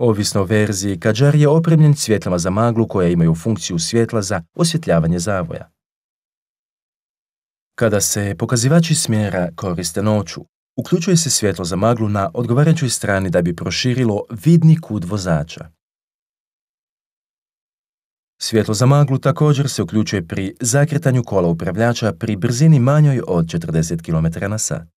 Ovisno o verziji, kađar je opremljen svjetlama za maglu koja imaju funkciju svjetla za osvjetljavanje zavoja. Kada se pokazivači smjera koriste noću, uključuje se svjetlo za maglu na odgovarajućoj strani da bi proširilo vidni kud vozača. Svjetlo za maglu također se uključuje pri zakretanju kola upravljača pri brzini manjoj od 40 km na sat.